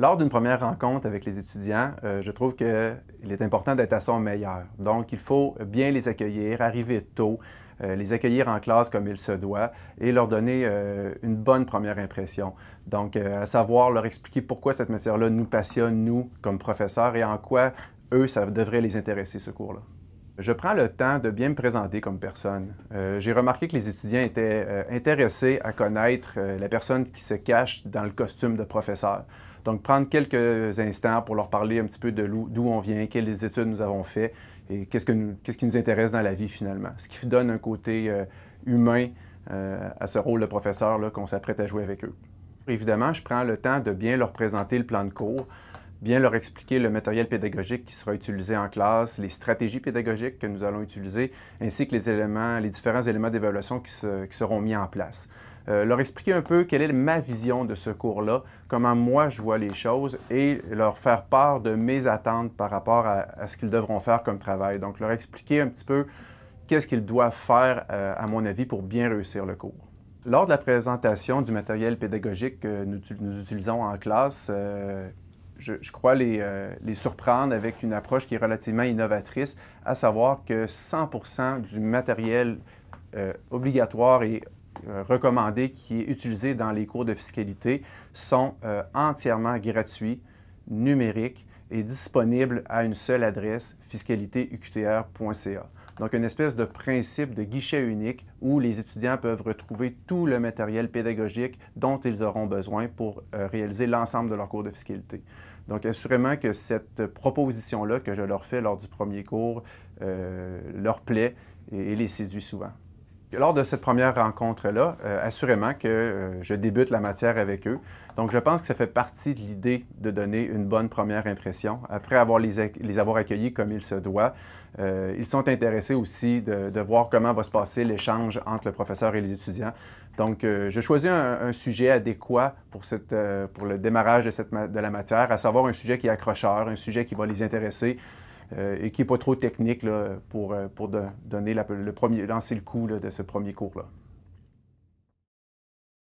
Lors d'une première rencontre avec les étudiants, euh, je trouve qu'il est important d'être à son meilleur. Donc, il faut bien les accueillir, arriver tôt, euh, les accueillir en classe comme il se doit et leur donner euh, une bonne première impression. Donc, à savoir leur expliquer pourquoi cette matière-là nous passionne, nous, comme professeurs, et en quoi eux, ça devrait les intéresser, ce cours-là. Je prends le temps de bien me présenter comme personne. Euh, j'ai remarqué que les étudiants étaient euh, intéressés à connaître euh, la personne qui se cache dans le costume de professeur. Donc, prendre quelques instants pour leur parler un petit peu de d'où on vient, quelles études nous avons fait et qu'est-ce, qu'est-ce qui nous intéresse dans la vie finalement. Ce qui donne un côté humain à ce rôle de professeur qu'on s'apprête à jouer avec eux. Évidemment, je prends le temps de bien leur présenter le plan de cours bien leur expliquer le matériel pédagogique qui sera utilisé en classe, les stratégies pédagogiques que nous allons utiliser, ainsi que les éléments, les différents éléments d'évaluation qui, seront mis en place. Euh, leur expliquer un peu quelle est ma vision de ce cours-là, comment moi je vois les choses et leur faire part de mes attentes par rapport à, ce qu'ils devront faire comme travail. Donc, leur expliquer un petit peu qu'est-ce qu'ils doivent faire, euh, à mon avis, pour bien réussir le cours. Lors de la présentation du matériel pédagogique que nous, utilisons en classe, euh, je, crois, euh, les, surprendre avec une approche qui est relativement innovatrice, à savoir que 100 du matériel euh, obligatoire et euh, recommandé qui est utilisé dans les cours de fiscalité sont entièrement gratuits, numériques et disponibles à une seule adresse, fiscalitéuqtr.ca. Donc, une espèce de principe de guichet unique où les étudiants peuvent retrouver tout le matériel pédagogique dont ils auront besoin pour euh, réaliser l'ensemble de leur cours de fiscalité. Donc, assurément que cette proposition-là que je leur fais lors du premier cours euh, leur plaît et les séduit souvent. Lors de cette première rencontre-là, euh, assurément que euh, je débute la matière avec eux. Donc, je pense que ça fait partie de l'idée de donner une bonne première impression. Après avoir les, avoir accueillis comme il se doit, euh, ils sont intéressés aussi de, voir comment va se passer l'échange entre le professeur et les étudiants. Donc, je choisis un, sujet adéquat pour, pour le démarrage de, de la matière, à savoir un sujet qui est accrocheur, un sujet qui va les intéresser, euh, et qui n'est pas trop technique pour, euh, donner le premier, lancer le coup de ce premier cours-là.